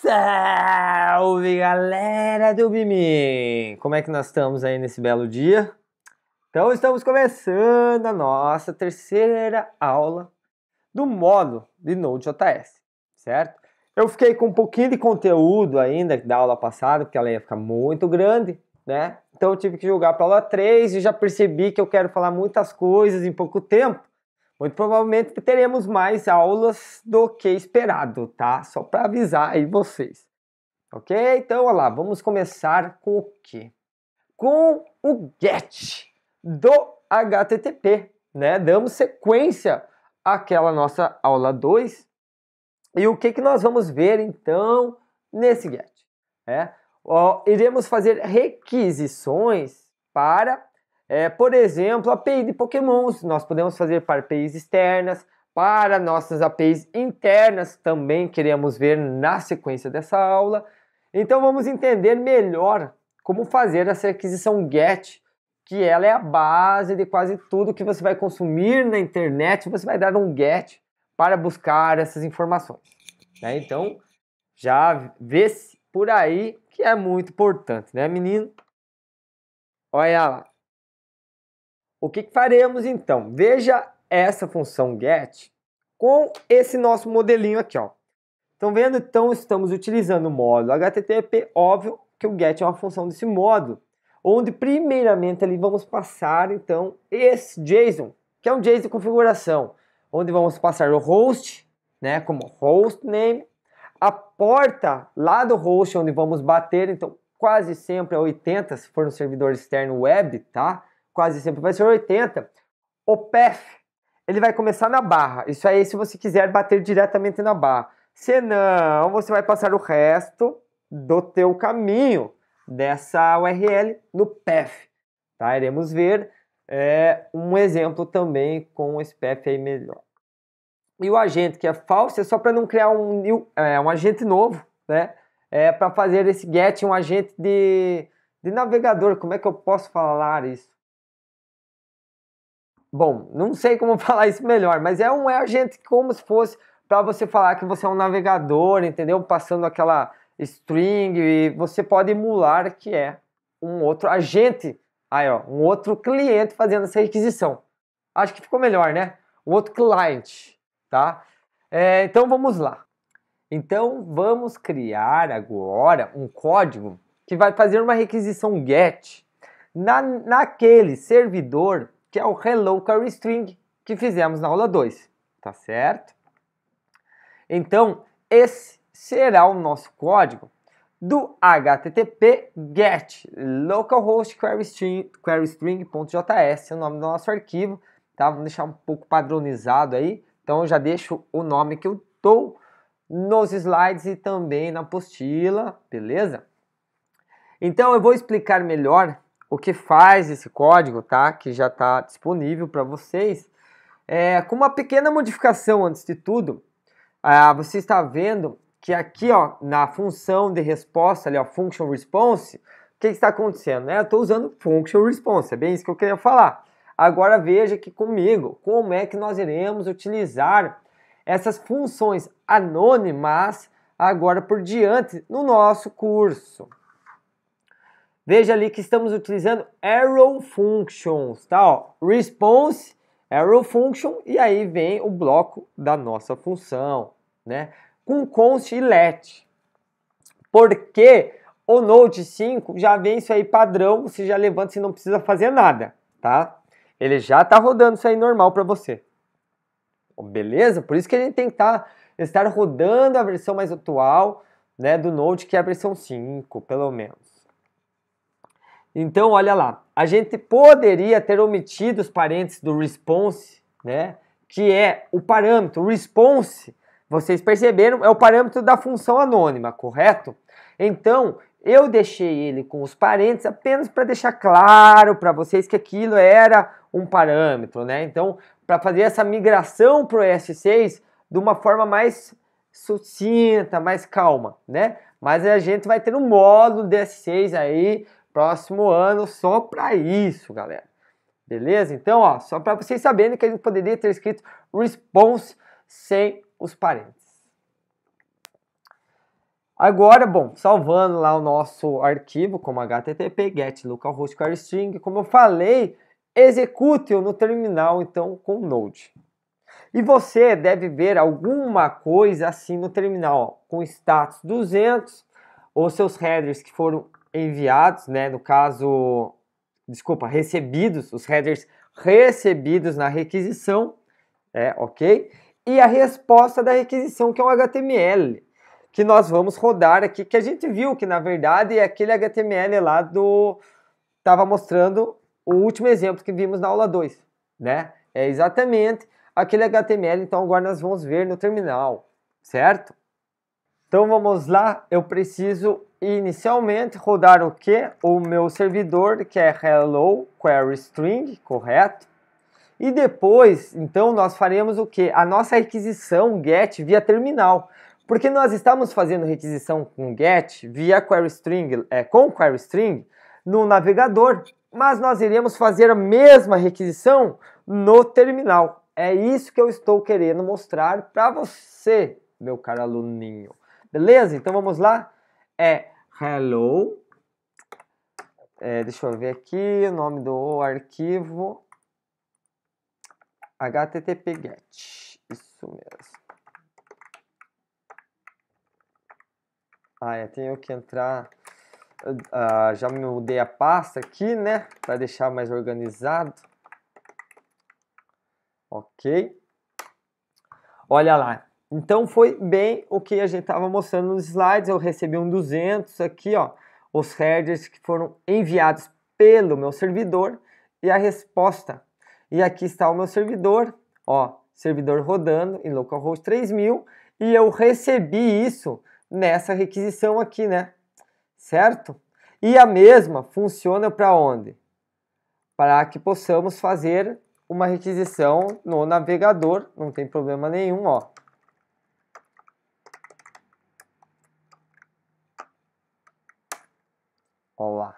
Salve galera do Bimim! Como é que nós estamos aí nesse belo dia? Então estamos começando a nossa terceira aula do módulo de Node.js, certo? Eu fiquei com um pouquinho de conteúdo ainda da aula passada, porque ela ia ficar muito grande, né? Então eu tive que jogar para a aula 3 e já percebi que eu quero falar muitas coisas em pouco tempo. Muito provavelmente teremos mais aulas do que esperado, tá? Só para avisar aí vocês. Ok? Então, olha lá, vamos começar com o quê? Com o GET do HTTP, né? Damos sequência àquela nossa aula 2. E o que, que nós vamos ver, então, nesse GET? É, ó, iremos fazer requisições para é, por exemplo, API de Pokémons, nós podemos fazer para APIs externas, para nossas APIs internas, também queremos ver na sequência dessa aula. Então vamos entender melhor como fazer essa aquisição GET, que ela é a base de quase tudo que você vai consumir na internet, você vai dar um GET para buscar essas informações. Né? Então, já vê-se por aí que é muito importante, né menino? Olha lá. O que, que faremos então? Veja essa função get com esse nosso modelinho aqui, ó. Estão vendo? Então estamos utilizando o módulo HTTP, óbvio que o get é uma função desse módulo, onde primeiramente ali vamos passar então esse JSON, que é um JSON de configuração, onde vamos passar o host, né, como host name, a porta lá do host onde vamos bater, então quase sempre é 80 se for um servidor externo web, tá? quase sempre vai ser 80, o PEF ele vai começar na barra. Isso aí se você quiser bater diretamente na barra. Se não, você vai passar o resto do teu caminho dessa URL no PEF. Tá? Iremos ver é, um exemplo também com esse PEF aí melhor. E o agente que é falso é só para não criar um, new, é, um agente novo, né? É para fazer esse get um agente de, de navegador. Como é que eu posso falar isso? Bom, não sei como falar isso melhor, mas é um é agente como se fosse para você falar que você é um navegador, entendeu? Passando aquela string e você pode emular que é um outro agente, aí ó, um outro cliente fazendo essa requisição. Acho que ficou melhor, né? Um outro cliente, tá? É, então vamos lá. Então vamos criar agora um código que vai fazer uma requisição GET na, naquele servidor que é o Hello query String que fizemos na aula 2, tá certo? Então, esse será o nosso código do http get localhost query string, query string.js, é o nome do nosso arquivo, tá? Vamos deixar um pouco padronizado aí. Então eu já deixo o nome que eu tô nos slides e também na apostila, beleza? Então eu vou explicar melhor o que faz esse código, tá? Que já está disponível para vocês, é, com uma pequena modificação antes de tudo. Ah, você está vendo que aqui, ó, na função de resposta, ali, ó, function response, o que, que está acontecendo? Né? Eu estou usando function response, é bem isso que eu queria falar. Agora veja aqui comigo como é que nós iremos utilizar essas funções anônimas agora por diante no nosso curso. Veja ali que estamos utilizando arrow functions, tá? Ó, response, arrow function, e aí vem o bloco da nossa função, né? Com const e let. Porque o Node 5 já vem isso aí padrão, você já levanta, você não precisa fazer nada, tá? Ele já está rodando isso aí normal para você. Beleza? Por isso que a gente tem que tá, estar rodando a versão mais atual né, do Node, que é a versão 5, pelo menos. Então, olha lá, a gente poderia ter omitido os parênteses do response, né? Que é o parâmetro. O response, vocês perceberam, é o parâmetro da função anônima, correto? Então, eu deixei ele com os parênteses apenas para deixar claro para vocês que aquilo era um parâmetro, né? Então, para fazer essa migração para o S6 de uma forma mais sucinta, mais calma, né? Mas a gente vai ter um módulo do S6 aí próximo ano só para isso, galera. Beleza? Então, ó, só para vocês saberem que a gente poderia ter escrito response sem os parênteses. Agora, bom, salvando lá o nosso arquivo como http get localhost string, como eu falei, execute-o no terminal então com Node. E você deve ver alguma coisa assim no terminal, ó, com status 200 ou seus headers que foram enviados, né, no caso, desculpa, recebidos, os headers recebidos na requisição, é, ok? E a resposta da requisição, que é um HTML, que nós vamos rodar aqui, que a gente viu que, na verdade, é aquele HTML lá do... Estava mostrando o último exemplo que vimos na aula 2, né? É exatamente aquele HTML, então agora nós vamos ver no terminal, certo? Então vamos lá, eu preciso inicialmente rodar o que? O meu servidor, que é hello query string, correto? E depois, então, nós faremos o que? A nossa requisição get via terminal. Porque nós estamos fazendo requisição com get via query string, é, com query string no navegador, mas nós iremos fazer a mesma requisição no terminal. É isso que eu estou querendo mostrar para você, meu caro aluninho. Beleza? Então vamos lá? é hello. É, deixa eu ver aqui o nome do arquivo. http-get. Isso mesmo. Ah, eu é, tenho que entrar... Uh, já mudei a pasta aqui, né? Para deixar mais organizado. Ok. Olha lá. Então foi bem o que a gente estava mostrando nos slides. Eu recebi um 200 aqui, ó, os headers que foram enviados pelo meu servidor e a resposta. E aqui está o meu servidor, ó, servidor rodando em localhost 3000 e eu recebi isso nessa requisição aqui, né? Certo? E a mesma funciona para onde? Para que possamos fazer uma requisição no navegador, não tem problema nenhum, ó. Olá.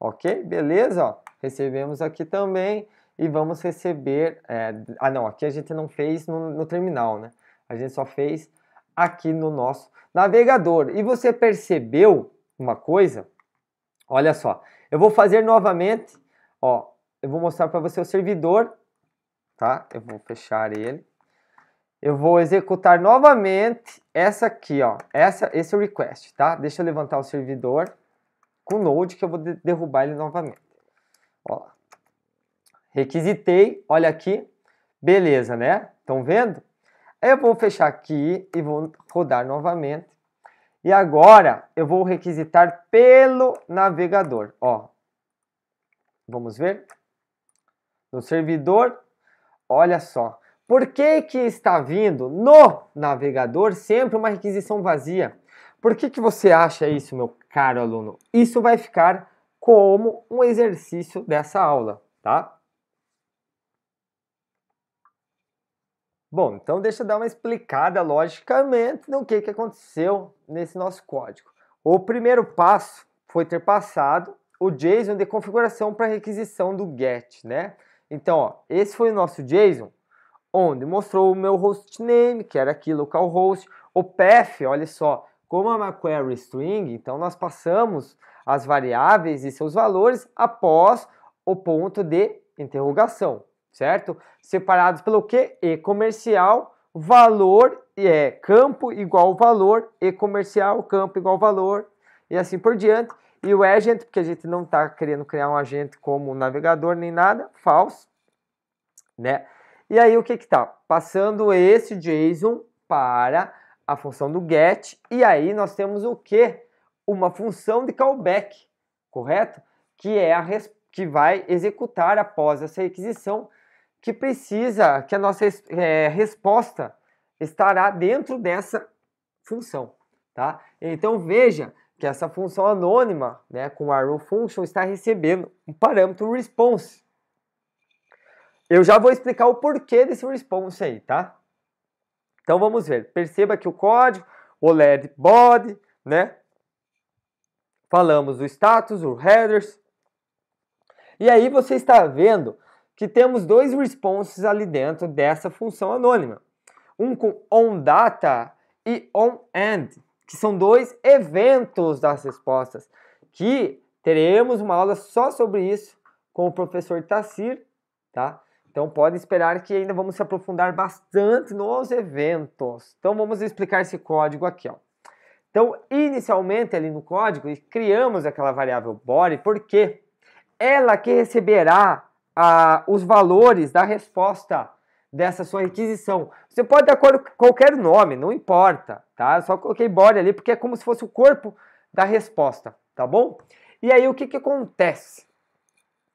Ok? Beleza? Ó, recebemos aqui também e vamos receber... É, ah, não, aqui a gente não fez no, no terminal, né? A gente só fez aqui no nosso navegador. E você percebeu uma coisa? Olha só, eu vou fazer novamente, ó, eu vou mostrar para você o servidor, tá? Eu vou fechar ele. Eu vou executar novamente essa aqui, ó, essa, esse request, tá? Deixa eu levantar o servidor com o Node que eu vou derrubar ele novamente. Ó Requisitei, olha aqui. Beleza, né? Estão vendo? Aí eu vou fechar aqui e vou rodar novamente. E agora eu vou requisitar pelo navegador. Ó, vamos ver. No servidor, olha só. Por que, que está vindo no navegador sempre uma requisição vazia? Por que, que você acha isso, meu caro aluno. Isso vai ficar como um exercício dessa aula, tá? Bom, então deixa eu dar uma explicada logicamente no que, que aconteceu nesse nosso código. O primeiro passo foi ter passado o JSON de configuração para requisição do GET, né? Então, ó, esse foi o nosso JSON, onde mostrou o meu hostname, que era aqui, localhost, o path, olha só, como é uma query string, então nós passamos as variáveis e seus valores após o ponto de interrogação, certo? Separados pelo que? E comercial, valor é campo igual valor, e comercial, campo igual valor, e assim por diante. E o agent, porque a gente não está querendo criar um agente como navegador nem nada, Falso, né? E aí o que que tá? Passando esse JSON para a função do get, e aí nós temos o que? Uma função de callback, correto? Que é a res... que vai executar após essa requisição, que precisa que a nossa é, resposta estará dentro dessa função, tá? Então veja que essa função anônima, né, com arrow function está recebendo um parâmetro response. Eu já vou explicar o porquê desse response aí, tá? Então vamos ver. Perceba que o código, o LED body, né? Falamos do status, o headers. E aí você está vendo que temos dois responses ali dentro dessa função anônima. Um com onData e onAnd, que são dois eventos das respostas, que teremos uma aula só sobre isso com o professor Tassir, tá? Então pode esperar que ainda vamos se aprofundar bastante nos eventos. Então vamos explicar esse código aqui, ó. Então, inicialmente ali no código, criamos aquela variável body porque ela que receberá ah, os valores da resposta dessa sua requisição. Você pode dar qualquer nome, não importa, tá? Só coloquei body ali porque é como se fosse o corpo da resposta, tá bom? E aí o que, que acontece?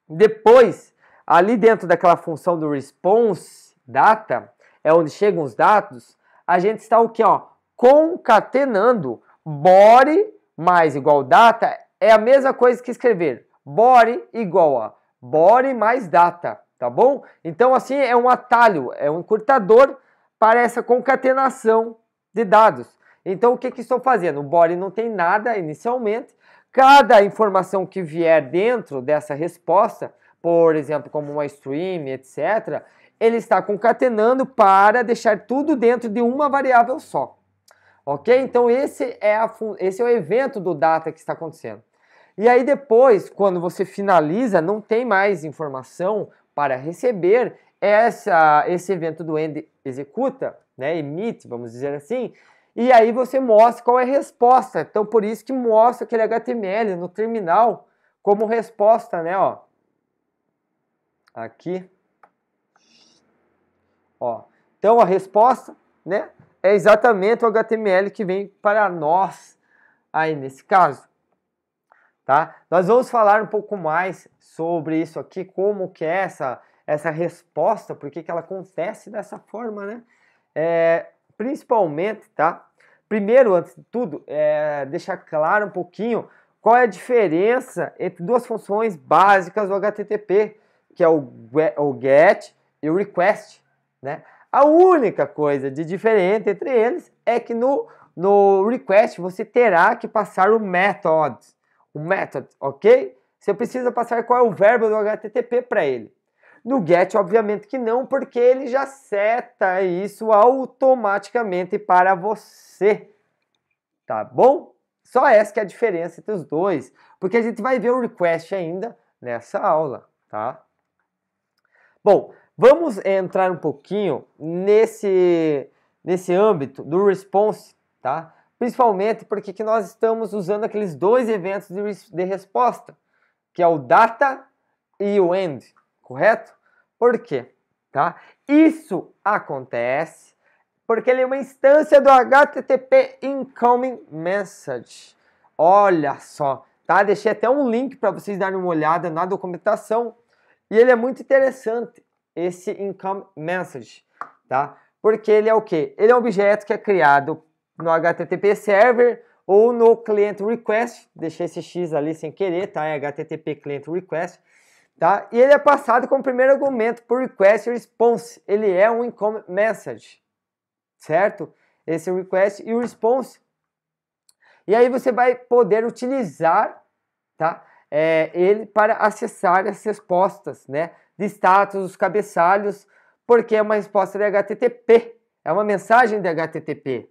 Depois Ali dentro daquela função do response data, é onde chegam os dados, a gente está o que, ó, concatenando body mais igual data é a mesma coisa que escrever body igual a body mais data, tá bom? Então assim é um atalho, é um encurtador para essa concatenação de dados. Então o que, que estou fazendo? O body não tem nada inicialmente. Cada informação que vier dentro dessa resposta, por exemplo, como uma stream, etc., ele está concatenando para deixar tudo dentro de uma variável só. Ok? Então esse é, a, esse é o evento do data que está acontecendo. E aí depois, quando você finaliza, não tem mais informação para receber essa, esse evento do end executa, né, emite, vamos dizer assim, e aí você mostra qual é a resposta. Então por isso que mostra aquele HTML no terminal como resposta, né, ó aqui. Ó, então a resposta, né, é exatamente o HTML que vem para nós aí nesse caso. Tá? Nós vamos falar um pouco mais sobre isso aqui, como que é essa, essa resposta, por que ela acontece dessa forma, né? É, principalmente, tá? Primeiro, antes de tudo, é deixar claro um pouquinho qual é a diferença entre duas funções básicas do HTTP, que é o, o get e o request, né? A única coisa de diferente entre eles é que no, no request você terá que passar o method, o method, ok? Você precisa passar qual é o verbo do HTTP para ele. No GET, obviamente que não, porque ele já seta isso automaticamente para você. Tá bom? Só essa que é a diferença entre os dois, porque a gente vai ver o request ainda nessa aula, tá? Bom, vamos eh, entrar um pouquinho nesse, nesse âmbito do response, tá? Principalmente porque que nós estamos usando aqueles dois eventos de, de resposta, que é o data e o end, correto? Por quê? Tá? Isso acontece porque ele é uma instância do HTTP Incoming Message. Olha só, tá? Deixei até um link para vocês darem uma olhada na documentação, e ele é muito interessante, esse income message, tá? Porque ele é o que? Ele é um objeto que é criado no HTTP server ou no client request. Deixei esse X ali sem querer, tá? É HTTP client request. Tá? E ele é passado como primeiro argumento por request response. Ele é um income message, certo? Esse request e o response. E aí você vai poder utilizar, tá? é, ele para acessar as respostas né, de status dos cabeçalhos, porque é uma resposta de HTTP, é uma mensagem de HTTP,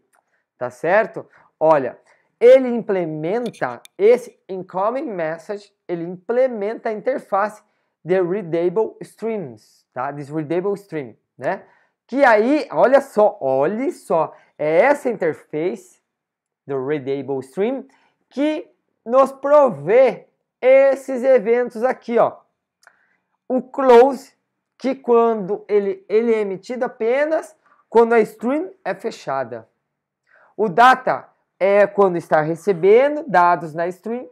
tá certo? Olha, ele implementa esse incoming message, ele implementa a interface de readable streams, tá? This readable stream, né? Que aí, olha só, olhe só, é essa interface do readable stream que nos provê esses eventos aqui, ó. O close, que quando ele, ele é emitido apenas quando a stream é fechada. O data é quando está recebendo dados na stream,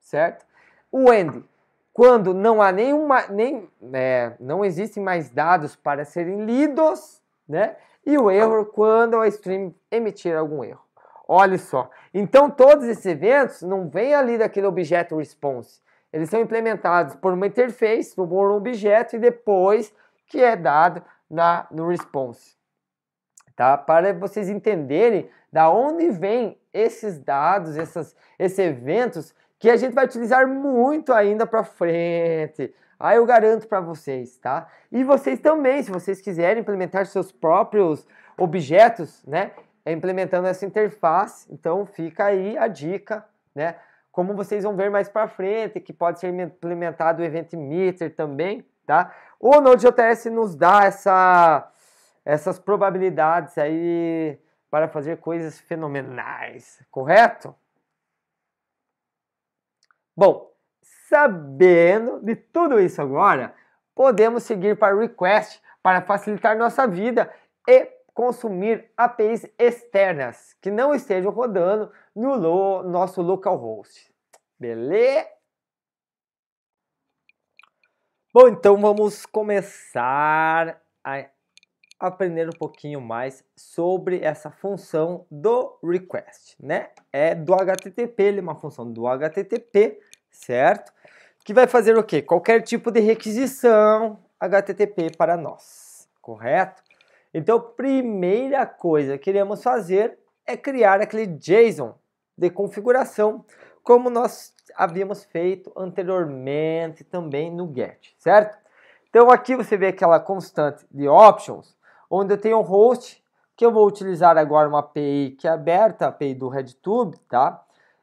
certo? O end, quando não há nenhuma, nem, é, não existem mais dados para serem lidos, né? E o error, é quando a stream emitir algum erro. Olha só. Então, todos esses eventos não vêm ali daquele objeto response. Eles são implementados por uma interface, por um objeto e depois que é dado na, no response. Tá? Para vocês entenderem da onde vêm esses dados, essas, esses eventos que a gente vai utilizar muito ainda para frente. Aí eu garanto para vocês, tá? E vocês também, se vocês quiserem implementar seus próprios objetos, né? é implementando essa interface. Então fica aí a dica, né? Como vocês vão ver mais para frente, que pode ser implementado o Event Meter também, tá? O Node.js nos dá essa, essas probabilidades aí para fazer coisas fenomenais, correto? Bom, sabendo de tudo isso agora, podemos seguir para request para facilitar nossa vida e consumir APIs externas que não estejam rodando no lo nosso localhost. Beleza? Bom, então vamos começar a aprender um pouquinho mais sobre essa função do request, né? É do HTTP, ele é uma função do HTTP, certo? Que vai fazer o quê? Qualquer tipo de requisição HTTP para nós, correto? Então, primeira coisa que iremos fazer é criar aquele JSON de configuração, como nós havíamos feito anteriormente também no GET, certo? Então, aqui você vê aquela constante de options, onde eu tenho um host, que eu vou utilizar agora uma API que é aberta, a API do RedTube, tá?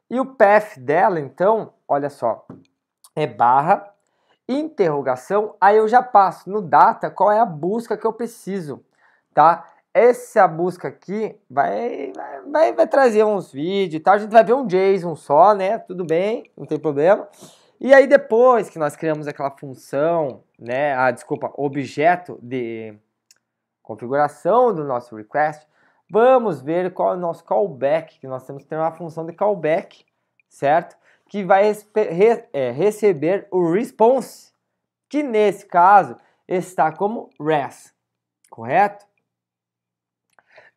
E o path dela, então, olha só, é barra, interrogação, aí eu já passo no data qual é a busca que eu preciso tá? Essa busca aqui vai, vai, vai trazer uns vídeos e tal. A gente vai ver um JSON só, né? Tudo bem, não tem problema. E aí depois que nós criamos aquela função, né? Ah, desculpa, objeto de configuração do nosso request, vamos ver qual é o nosso callback, que nós temos que ter uma função de callback, certo? Que vai re é, receber o response, que nesse caso está como res, correto?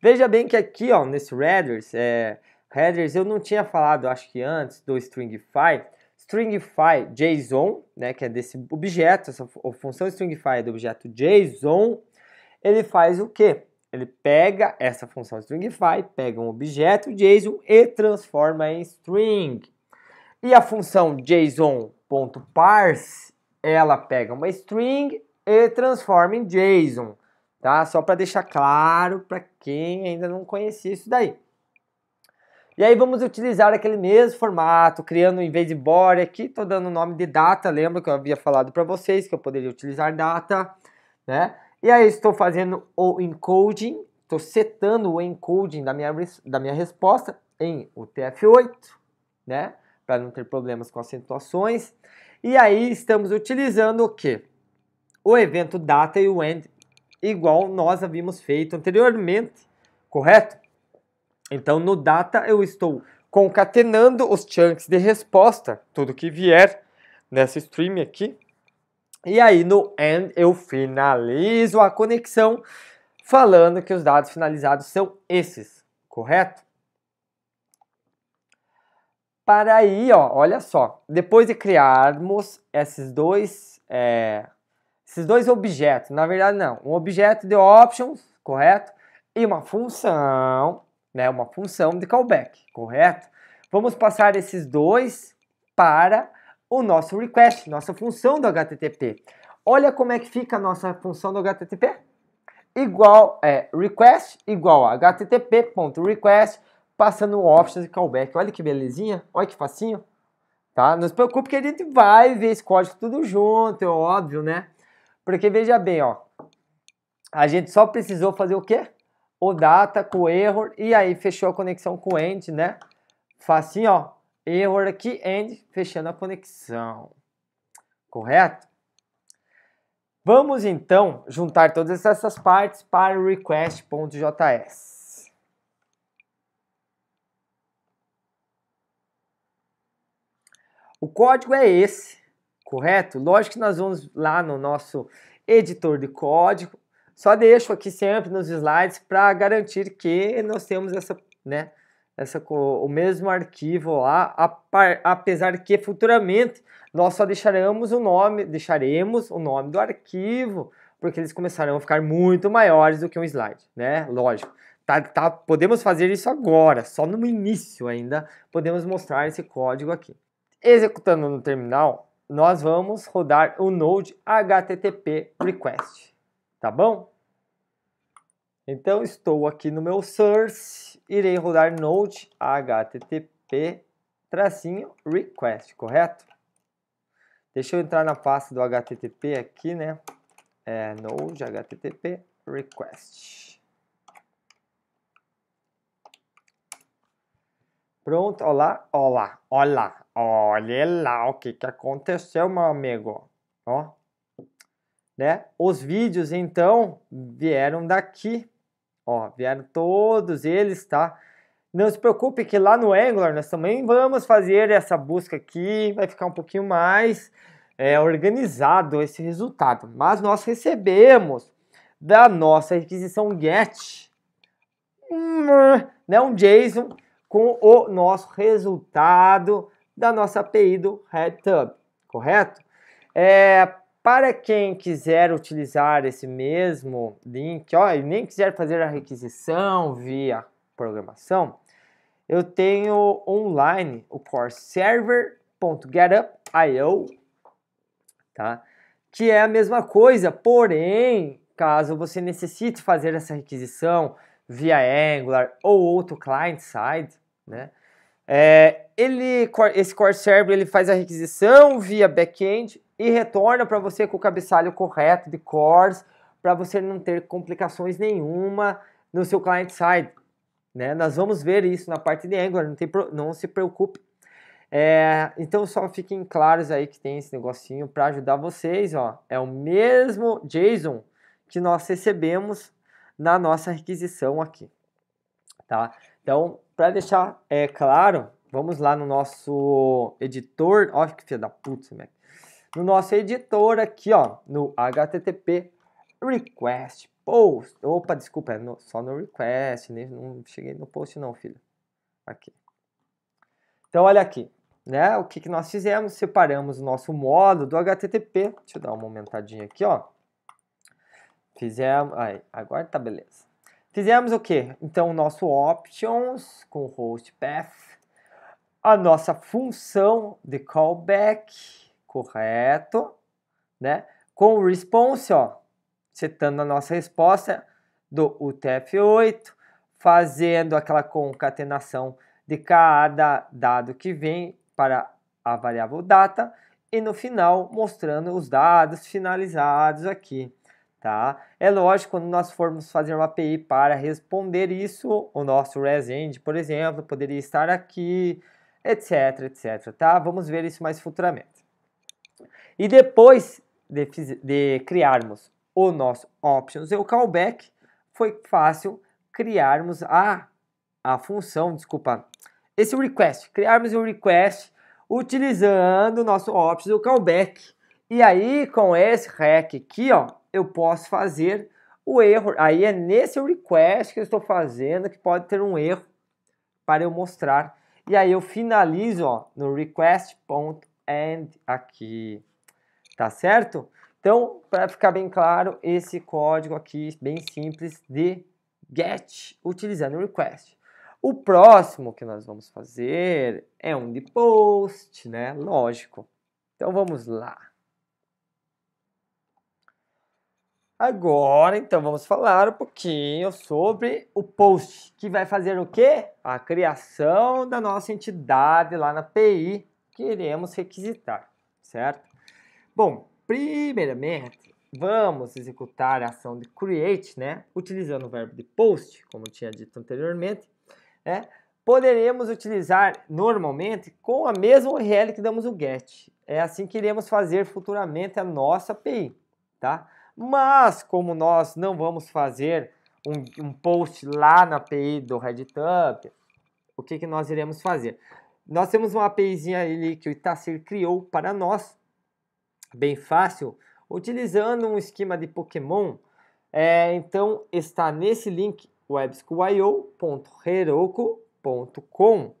Veja bem que aqui, ó, nesse headers, é, headers eu não tinha falado, acho que antes, do stringify, stringify JSON, né, que é desse objeto, essa a função stringify é do objeto JSON, ele faz o quê? Ele pega essa função stringify, pega um objeto JSON e transforma em string. E a função JSON.parse, ela pega uma string e transforma em JSON tá? Só para deixar claro para quem ainda não conhecia isso daí. E aí vamos utilizar aquele mesmo formato, criando em vez de body aqui, estou dando o nome de data, lembra que eu havia falado para vocês que eu poderia utilizar data, né? E aí estou fazendo o encoding, estou setando o encoding da minha, da minha resposta em UTF-8, né? Para não ter problemas com acentuações. E aí estamos utilizando o que? O evento data e o end igual nós havíamos feito anteriormente, correto? Então, no data, eu estou concatenando os chunks de resposta, tudo que vier nessa stream aqui. E aí, no end, eu finalizo a conexão falando que os dados finalizados são esses, correto? Para aí, ó, olha só, depois de criarmos esses dois... É, esses dois objetos, na verdade não, um objeto de options, correto? E uma função, né, uma função de callback, correto? Vamos passar esses dois para o nosso request, nossa função do HTTP. Olha como é que fica a nossa função do HTTP. Igual, é, request igual a http.request, passando o options e callback. Olha que belezinha, olha que facinho. Tá? Não se preocupe que a gente vai ver esse código tudo junto, é óbvio, né? Porque veja bem, ó, a gente só precisou fazer o quê? O data com erro error e aí fechou a conexão com o end, né? Faz assim, ó, error aqui, end, fechando a conexão. Correto? Vamos então juntar todas essas partes para o request.js. O código é esse, correto? Lógico que nós vamos lá no nosso editor de código, só deixo aqui sempre nos slides para garantir que nós temos essa, né, essa, o mesmo arquivo lá, apesar que futuramente nós só deixaremos o nome, deixaremos o nome do arquivo, porque eles começarão a ficar muito maiores do que um slide, né? Lógico. Tá, tá, podemos fazer isso agora, só no início ainda podemos mostrar esse código aqui. Executando no terminal, nós vamos rodar o node HTTP request, tá bom? Então estou aqui no meu source, irei rodar node HTTP tracinho request, correto? Deixa eu entrar na pasta do HTTP aqui, né? É, node HTTP request. Pronto, olá, olá, olá, olha lá o que, que aconteceu, meu amigo. Ó, né? Os vídeos, então, vieram daqui. Ó, vieram todos eles, tá? Não se preocupe que lá no Angular nós também vamos fazer essa busca aqui, vai ficar um pouquinho mais é, organizado esse resultado. Mas nós recebemos da nossa requisição get né, um JSON com o nosso resultado da nossa API do RedTub, correto? É, para quem quiser utilizar esse mesmo link, ó, e nem quiser fazer a requisição via programação, eu tenho online o core server.getup.io, tá? que é a mesma coisa, porém, caso você necessite fazer essa requisição via Angular ou outro client-side, né? É, ele, esse core server ele faz a requisição via back-end e retorna para você com o cabeçalho correto de cores, para você não ter complicações nenhuma no seu client-side. Né? Nós vamos ver isso na parte de Angular, não, tem, não se preocupe. É, então só fiquem claros aí que tem esse negocinho para ajudar vocês. Ó. É o mesmo JSON que nós recebemos na nossa requisição aqui tá? Então, para deixar é, claro, vamos lá no nosso editor. Olha que filha da puta, né? No nosso editor aqui, ó, no HTTP request post. Opa, desculpa, é no, só no request, nem, não cheguei no post não, filho. Aqui. Então, olha aqui, né? O que, que nós fizemos? Separamos o nosso modo do HTTP. Deixa eu dar uma aumentadinha aqui, ó. Fizemos... Aí, agora tá beleza. Fizemos o quê? Então, o nosso options com o host path, a nossa função de callback, correto, né? Com o response, ó, setando a nossa resposta do UTF-8, fazendo aquela concatenação de cada dado que vem para a variável data e no final mostrando os dados finalizados aqui. Tá? É lógico, quando nós formos fazer uma API para responder isso, o nosso ResEnd, por exemplo, poderia estar aqui, etc, etc. Tá? Vamos ver isso mais futuramente. E depois de, de criarmos o nosso options e o callback, foi fácil criarmos a, a função, desculpa, esse request, criarmos um request utilizando o nosso options e o callback. E aí, com esse rec aqui, ó, eu posso fazer o erro. Aí é nesse request que eu estou fazendo que pode ter um erro para eu mostrar. E aí eu finalizo ó, no request.end aqui, tá certo? Então, para ficar bem claro, esse código aqui, bem simples, de get, utilizando o request. O próximo que nós vamos fazer é um de post, né? Lógico. Então, vamos lá. Agora, então, vamos falar um pouquinho sobre o post, que vai fazer o quê? A criação da nossa entidade lá na PI que iremos requisitar, certo? Bom, primeiramente, vamos executar a ação de create, né? Utilizando o verbo de post, como tinha dito anteriormente, né? Poderemos utilizar normalmente com a mesma URL que damos o get. É assim que iremos fazer futuramente a nossa API, tá? Mas como nós não vamos fazer um, um post lá na API do RedTube, o que, que nós iremos fazer? Nós temos uma APIzinha ali que o Itacir criou para nós, bem fácil, utilizando um esquema de Pokémon. É, então está nesse link webschool.heroku.com,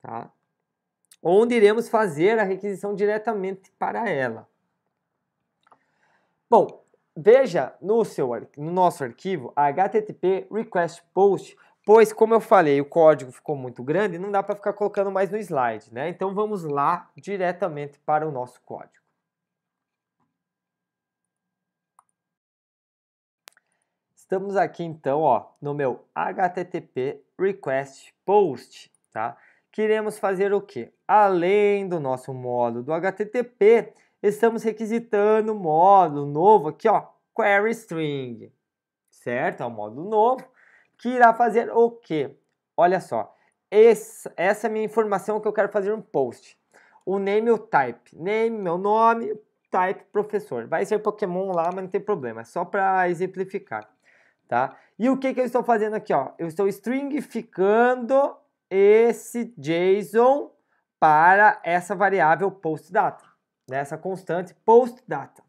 tá? onde iremos fazer a requisição diretamente para ela. Bom, veja no, seu, no nosso arquivo HTTP request post, pois como eu falei, o código ficou muito grande, não dá para ficar colocando mais no slide, né? Então vamos lá diretamente para o nosso código. Estamos aqui então, ó, no meu HTTP request post, tá? Queremos fazer o quê? Além do nosso módulo do HTTP, estamos requisitando um módulo novo aqui, ó, query string, certo? É um módulo novo que irá fazer o quê? Olha só, essa, essa é a minha informação que eu quero fazer um post. O name e o type. Name, meu nome, type, professor. Vai ser Pokémon lá, mas não tem problema, é só para exemplificar, tá? E o que, que eu estou fazendo aqui, ó? Eu estou stringificando esse JSON para essa variável postData dessa né, constante post-data.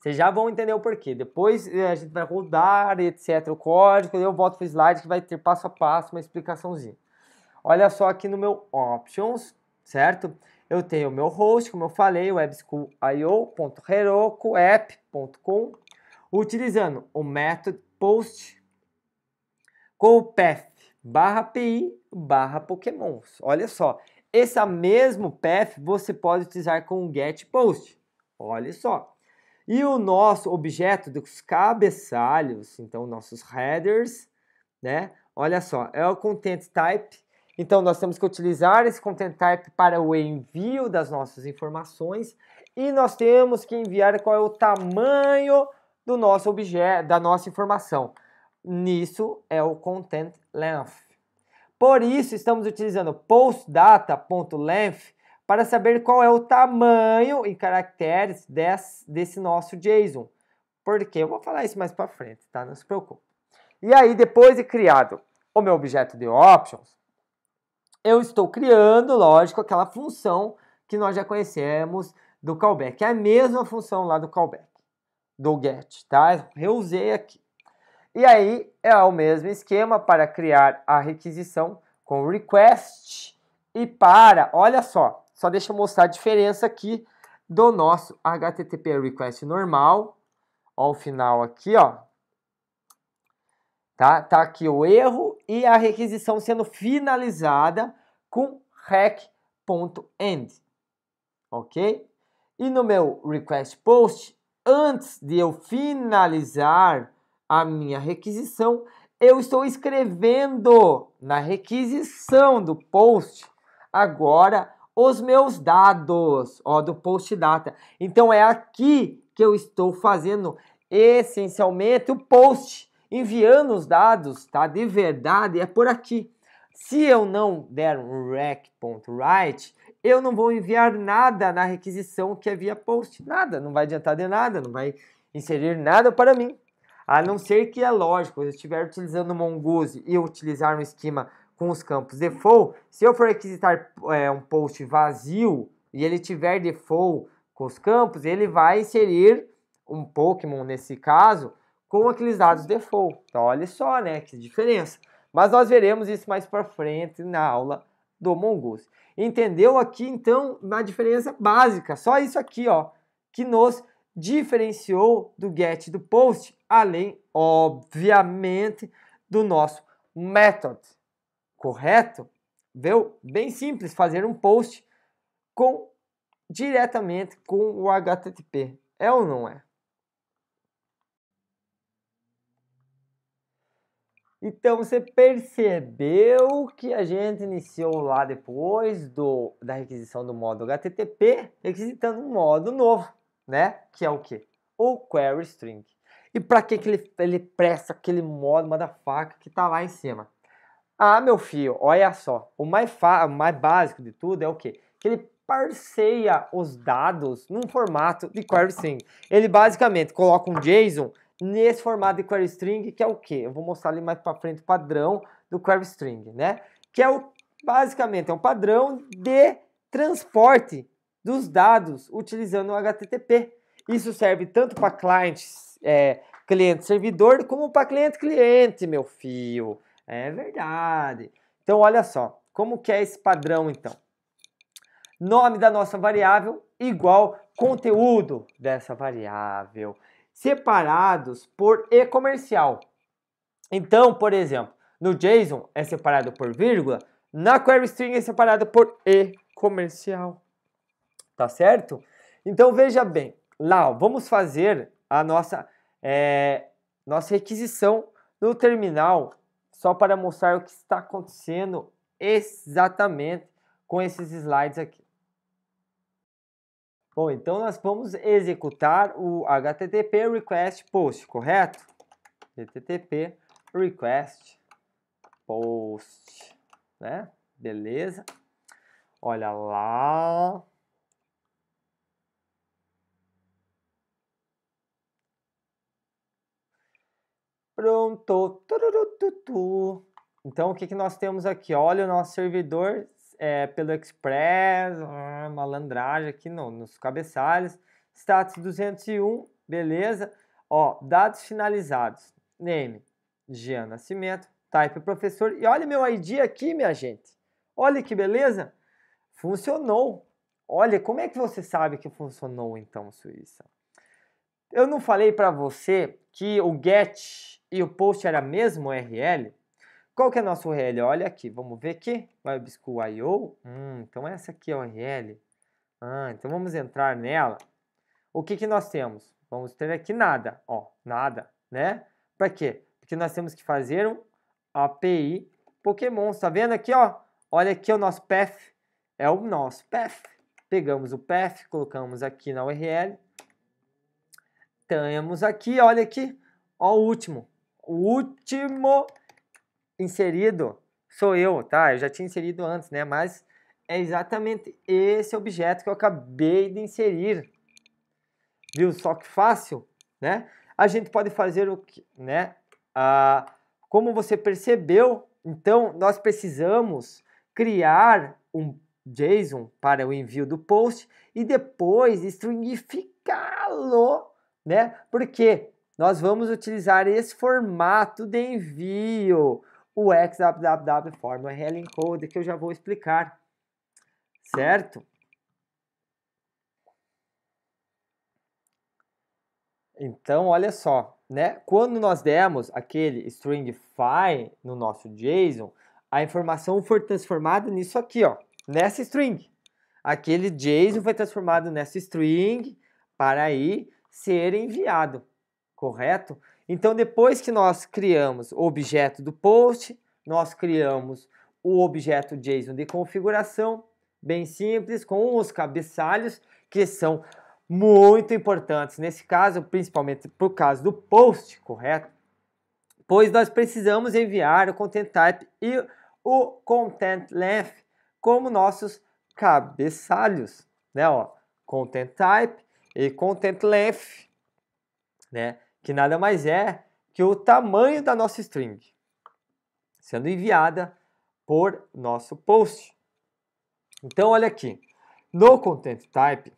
Vocês já vão entender o porquê. Depois eh, a gente vai rodar, etc, o código, eu volto para o slide que vai ter passo a passo uma explicaçãozinha. Olha só aqui no meu options, certo? Eu tenho o meu host, como eu falei, webschool.io.herokuapp.com, utilizando o método post com o path barra PI barra pokémons. Olha só, esse mesmo path você pode utilizar com o get post. Olha só. E o nosso objeto dos cabeçalhos, então nossos headers, né? Olha só, é o content type. Então nós temos que utilizar esse content type para o envio das nossas informações e nós temos que enviar qual é o tamanho do nosso objeto, da nossa informação. Nisso é o content length. Por isso, estamos utilizando postdata.length para saber qual é o tamanho em caracteres desse, desse nosso JSON. Porque eu vou falar isso mais para frente, tá? Não se preocupe. E aí, depois de criado o meu objeto de options, eu estou criando, lógico, aquela função que nós já conhecemos do callback. É a mesma função lá do callback, do get, tá? Reusei aqui. E aí, é o mesmo esquema para criar a requisição com request e para, olha só, só deixa eu mostrar a diferença aqui do nosso HTTP request normal, ao final aqui, ó. Tá? Tá aqui o erro e a requisição sendo finalizada com rec.end. OK? E no meu request post, antes de eu finalizar a minha requisição, eu estou escrevendo na requisição do post agora os meus dados, ó, do post data. Então é aqui que eu estou fazendo essencialmente o post, enviando os dados, tá? De verdade, é por aqui. Se eu não der um rec.write, eu não vou enviar nada na requisição que é via post, nada, não vai adiantar de nada, não vai inserir nada para mim. A não ser que, é lógico, eu estiver utilizando o Mongoose e utilizar um esquema com os campos default, se eu for requisitar é, um post vazio e ele tiver default com os campos, ele vai inserir um Pokémon, nesse caso, com aqueles dados default. Então, olha só, né, que diferença. Mas nós veremos isso mais para frente na aula do Mongoose. Entendeu aqui, então, a diferença básica, só isso aqui, ó, que nos diferenciou do get do post, além, obviamente, do nosso method. Correto? Viu? Bem simples fazer um post com diretamente com o HTTP. É ou não é? Então você percebeu que a gente iniciou lá depois do, da requisição do modo HTTP, requisitando um modo novo né? Que é o quê? O query string. E para que, que ele, ele presta aquele modo, da faca que tá lá em cima? Ah, meu filho, olha só. O mais, o mais básico de tudo é o quê? Que ele parceia os dados num formato de query string. Ele basicamente coloca um JSON nesse formato de query string, que é o quê? Eu vou mostrar ali mais para frente o padrão do query string, né? Que é o basicamente é um padrão de transporte dos dados utilizando o HTTP. Isso serve tanto para clientes, é, cliente-servidor, como para cliente-cliente, meu filho. É verdade. Então, olha só, como que é esse padrão, então? Nome da nossa variável igual conteúdo dessa variável, separados por e comercial. Então, por exemplo, no JSON é separado por vírgula, na query string é separado por e comercial tá certo? Então veja bem, lá ó, vamos fazer a nossa, é, nossa requisição no terminal só para mostrar o que está acontecendo exatamente com esses slides aqui. Bom, então nós vamos executar o HTTP request post, correto? HTTP request post, né? Beleza? Olha lá. Pronto. Então, o que, que nós temos aqui? Olha o nosso servidor é, pelo Express, ah, malandragem aqui no, nos cabeçalhos. Status 201, beleza. Ó, dados finalizados. Name, Jean Nascimento, type professor. E olha meu ID aqui, minha gente. Olha que beleza. Funcionou. Olha, como é que você sabe que funcionou então, Suíça? Eu não falei para você que o get e o post era mesmo URL? Qual que é a nossa URL? Olha aqui, vamos ver aqui. WebSchool.io. Hum, então essa aqui é a URL. Ah, então vamos entrar nela. O que, que nós temos? Vamos ter aqui nada, ó, nada, né? Para quê? Porque nós temos que fazer um API Pokémon. Está vendo aqui, ó? Olha aqui o nosso path. É o nosso path. Pegamos o path, colocamos aqui na URL temos aqui, olha aqui, ó o último. O último inserido sou eu, tá? Eu já tinha inserido antes, né? Mas é exatamente esse objeto que eu acabei de inserir. Viu só que fácil, né? A gente pode fazer o que, né? Ah, como você percebeu, então nós precisamos criar um JSON para o envio do post e depois stringificá-lo né? Porque nós vamos utilizar esse formato de envio, o XWW Form, RL Encode, que eu já vou explicar, certo? Então, olha só, né? Quando nós demos aquele string file no nosso JSON, a informação foi transformada nisso aqui, ó, nessa string. Aquele JSON foi transformado nessa string para aí ser enviado, correto? Então, depois que nós criamos o objeto do post, nós criamos o objeto JSON de configuração, bem simples, com os cabeçalhos que são muito importantes nesse caso, principalmente por causa do post, correto? Pois nós precisamos enviar o content type e o content length como nossos cabeçalhos, né? Ó, content type e content length, né, que nada mais é que o tamanho da nossa string sendo enviada por nosso post. Então olha aqui, no content type,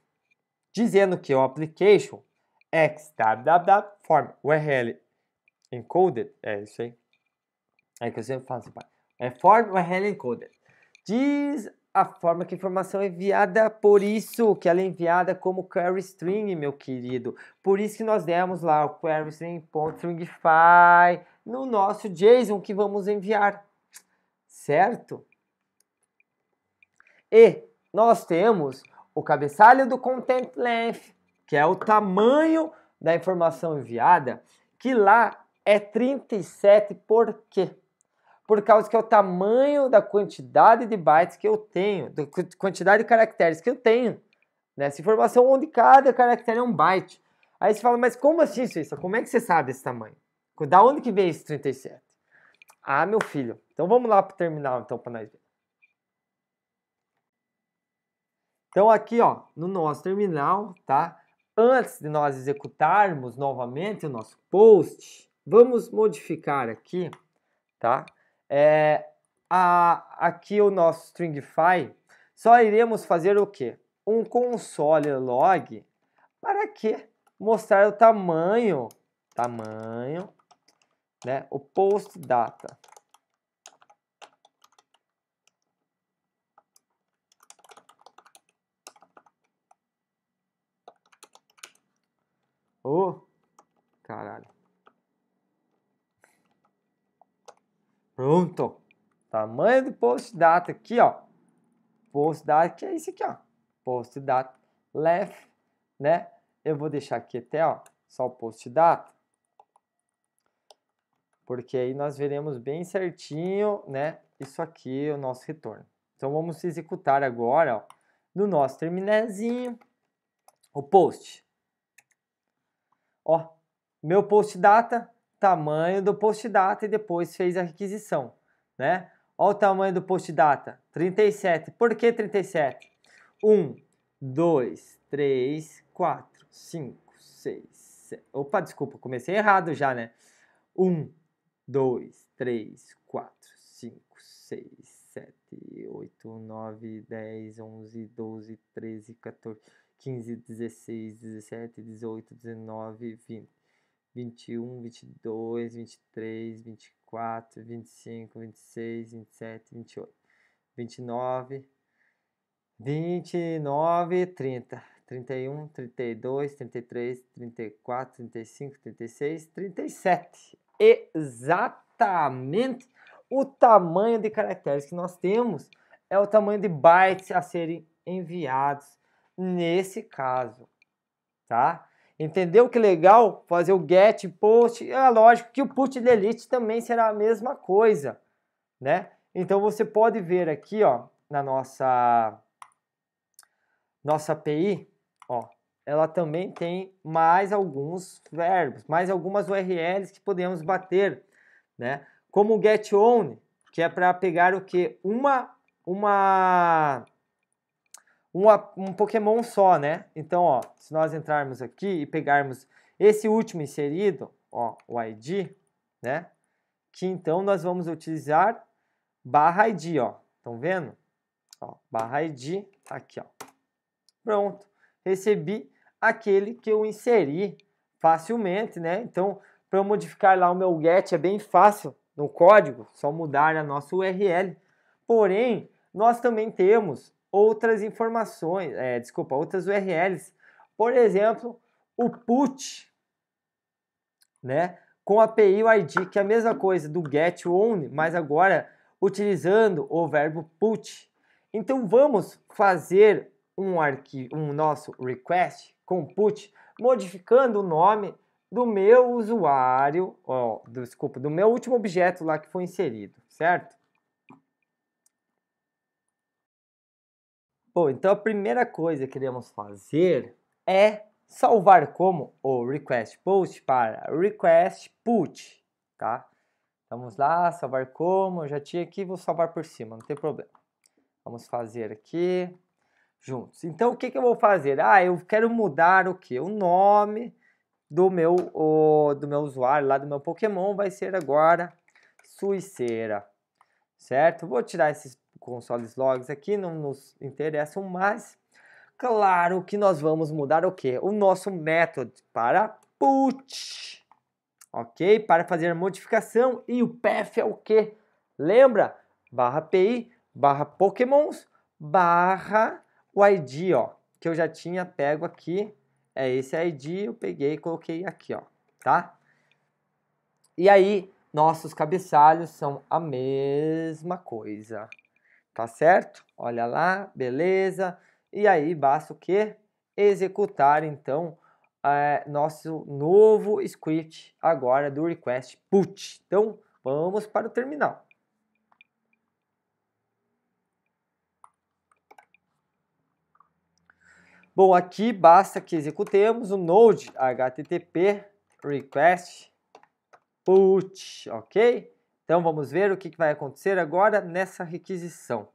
dizendo que o application xwwform form URL encoded, é isso aí. É que eu sempre falo assim, pai. É form URL encoded. Diz a forma que a informação é enviada, por isso que ela é enviada como query string, meu querido. Por isso que nós demos lá o query string.stringify no nosso JSON que vamos enviar, certo? E nós temos o cabeçalho do content length, que é o tamanho da informação enviada, que lá é 37 por quê? por causa que é o tamanho da quantidade de bytes que eu tenho, da quantidade de caracteres que eu tenho nessa né? informação, onde cada caractere é um byte. Aí você fala, mas como assim, Suíça? Como é que você sabe esse tamanho? Da onde que vem esse 37? Ah, meu filho. Então vamos lá para o terminal, então, para nós ver. Então aqui, ó, no nosso terminal, tá? Antes de nós executarmos novamente o nosso post, vamos modificar aqui, tá? É, a, aqui o nosso stringify, só iremos fazer o quê? Um console log para que mostrar o tamanho, tamanho, né, o post data. oh, caralho. Pronto. Tamanho do post data aqui, ó. Post data que é esse aqui, ó. Post data left, né? Eu vou deixar aqui até, ó, só o post data. Porque aí nós veremos bem certinho, né? Isso aqui, o nosso retorno. Então vamos executar agora, ó, no nosso terminezinho, o post. Ó, meu post data tamanho do post data e depois fez a requisição, né? Olha o tamanho do post data, 37. Por que 37? 1, 2, 3, 4, 5, 6, 7. Opa, desculpa, comecei errado já, né? 1, 2, 3, 4, 5, 6, 7, 8, 9, 10, 11, 12, 13, 14, 15, 16, 17, 18, 19, 20. 21, 22, 23, 24, 25, 26, 27, 28, 29, 29, 30, 31, 32, 33, 34, 35, 36, 37. Exatamente o tamanho de caracteres que nós temos é o tamanho de bytes a serem enviados nesse caso, tá? Entendeu que legal fazer o get, post? É lógico que o put delete também será a mesma coisa, né? Então você pode ver aqui, ó, na nossa nossa API, ó, ela também tem mais alguns verbos, mais algumas URLs que podemos bater, né? Como o get ONE que é para pegar o que uma uma um, um Pokémon só, né? Então, ó, se nós entrarmos aqui e pegarmos esse último inserido, ó, o ID, né? Que então nós vamos utilizar barra ID, ó. Estão vendo? Ó, barra ID aqui, ó. Pronto. Recebi aquele que eu inseri facilmente, né? Então, para modificar lá o meu get é bem fácil no código, só mudar a né, nossa URL. Porém, nós também temos outras informações, é, desculpa, outras URLs. Por exemplo, o put, né? Com a API ID, que é a mesma coisa do get only, mas agora utilizando o verbo put. Então vamos fazer um arquivo, um nosso request com put, modificando o nome do meu usuário, ó, do, desculpa, do meu último objeto lá que foi inserido, certo? Bom, então a primeira coisa que iremos fazer é salvar como o request post para request put, tá? Então, vamos lá, salvar como, eu já tinha aqui, vou salvar por cima, não tem problema. Vamos fazer aqui juntos. Então o que, que eu vou fazer? Ah, eu quero mudar o que? O nome do meu, o, do meu usuário lá do meu Pokémon vai ser agora Suiceira, certo? Vou tirar esses consoles logs aqui não nos interessam mais. Claro que nós vamos mudar o que? O nosso método para put, ok? Para fazer a modificação e o path é o que? Lembra? Barra pi, barra pokémons, barra o ID, ó, que eu já tinha pego aqui, é esse ID, eu peguei e coloquei aqui, ó, tá? E aí, nossos cabeçalhos são a mesma coisa tá certo? Olha lá, beleza. E aí basta o que? Executar então é, nosso novo script agora do request put. Então vamos para o terminal. Bom, aqui basta que executemos o node http request put, ok? Então vamos ver o que vai acontecer agora nessa requisição.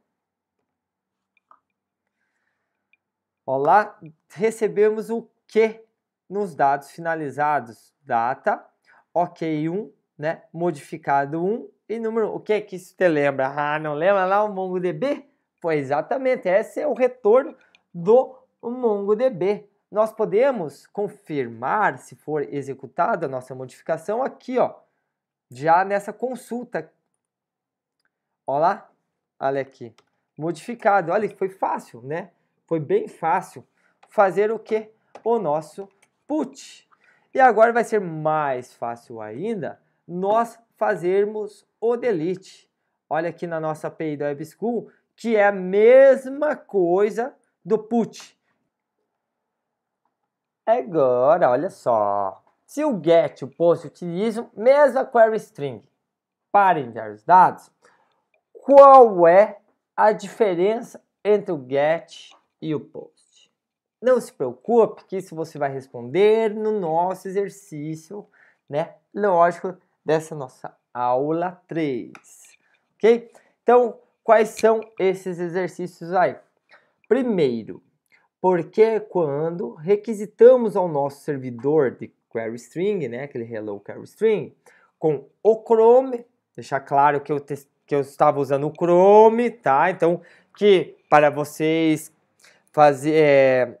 Olá, recebemos o que nos dados finalizados, data, ok1, né, modificado 1 e número, o que é que isso te lembra? Ah, não lembra lá o MongoDB? Pois exatamente, esse é o retorno do MongoDB. Nós podemos confirmar, se for executada a nossa modificação, aqui ó, já nessa consulta. Olha lá, olha aqui, modificado. Olha, foi fácil, né? Foi bem fácil fazer o que? O nosso put. E agora vai ser mais fácil ainda nós fazermos o delete. Olha aqui na nossa API da School, que é a mesma coisa do put. Agora, olha só, se o get e o post utilizam mesma query string para enviar os dados, qual é a diferença entre o get e o post? Não se preocupe que isso você vai responder no nosso exercício, né? Lógico, dessa nossa aula 3, ok? Então, quais são esses exercícios aí? Primeiro, porque quando requisitamos ao nosso servidor de query string, né, aquele hello query string, com o Chrome, deixar claro que eu, que eu estava usando o Chrome, tá? Então, que para vocês fazer, é,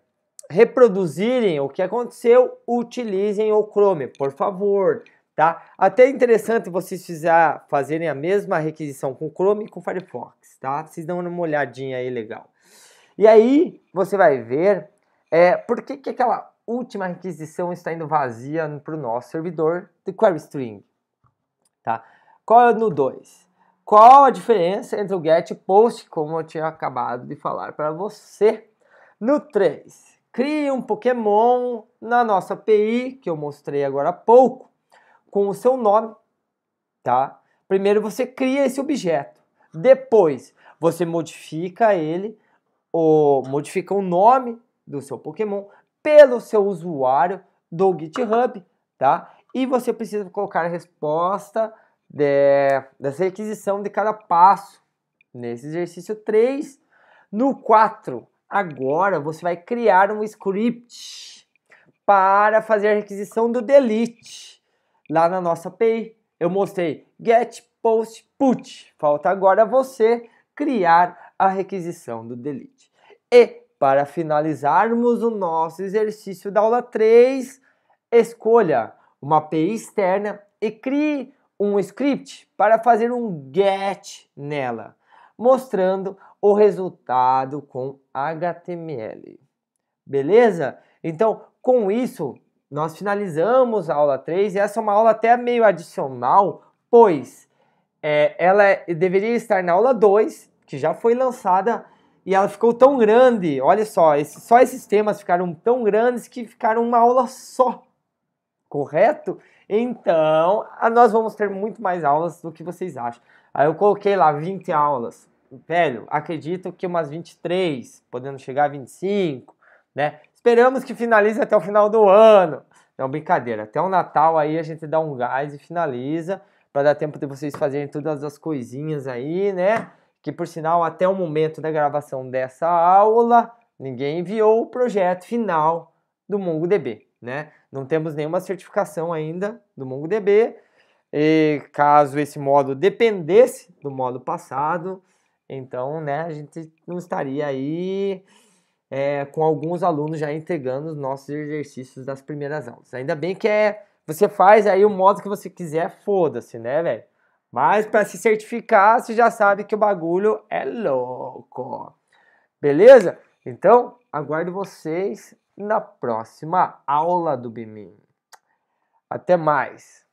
reproduzirem o que aconteceu, utilizem o Chrome, por favor, tá? Até é interessante vocês fizer, fazerem a mesma requisição com Chrome e com Firefox, tá? Vocês dão uma olhadinha aí legal. E aí, você vai ver é, por que, que aquela última requisição está indo vazia para o nosso servidor de string, Tá? Qual é no 2? Qual a diferença entre o get e post, como eu tinha acabado de falar para você? No 3, crie um Pokémon na nossa API, que eu mostrei agora há pouco, com o seu nome. Tá? Primeiro você cria esse objeto. Depois você modifica ele, ou modifica o nome do seu Pokémon pelo seu usuário do GitHub, tá? E você precisa colocar a resposta de, dessa requisição de cada passo nesse exercício 3. No 4, agora você vai criar um script para fazer a requisição do delete lá na nossa API. Eu mostrei get, post, put. Falta agora você criar a requisição do delete. E para finalizarmos o nosso exercício da aula 3, escolha uma API externa e crie um script para fazer um get nela, mostrando o resultado com HTML. Beleza? Então, com isso, nós finalizamos a aula 3 essa é uma aula até meio adicional, pois é, ela é, deveria estar na aula 2, que já foi lançada, e ela ficou tão grande, olha só, esse, só esses temas ficaram tão grandes que ficaram uma aula só, correto? Então, nós vamos ter muito mais aulas do que vocês acham. Aí eu coloquei lá 20 aulas. Velho, acredito que umas 23, podendo chegar a 25, né? Esperamos que finalize até o final do ano. Não, brincadeira. Até o Natal aí a gente dá um gás e finaliza para dar tempo de vocês fazerem todas as coisinhas aí, né? que por sinal até o momento da gravação dessa aula, ninguém enviou o projeto final do MongoDB, né? Não temos nenhuma certificação ainda do MongoDB. E caso esse módulo dependesse do módulo passado, então, né, a gente não estaria aí é, com alguns alunos já entregando os nossos exercícios das primeiras aulas. Ainda bem que é, você faz aí o modo que você quiser, foda-se, né, velho? Mas para se certificar, você já sabe que o bagulho é louco. Beleza? Então, aguardo vocês na próxima aula do BIMIM. Até mais!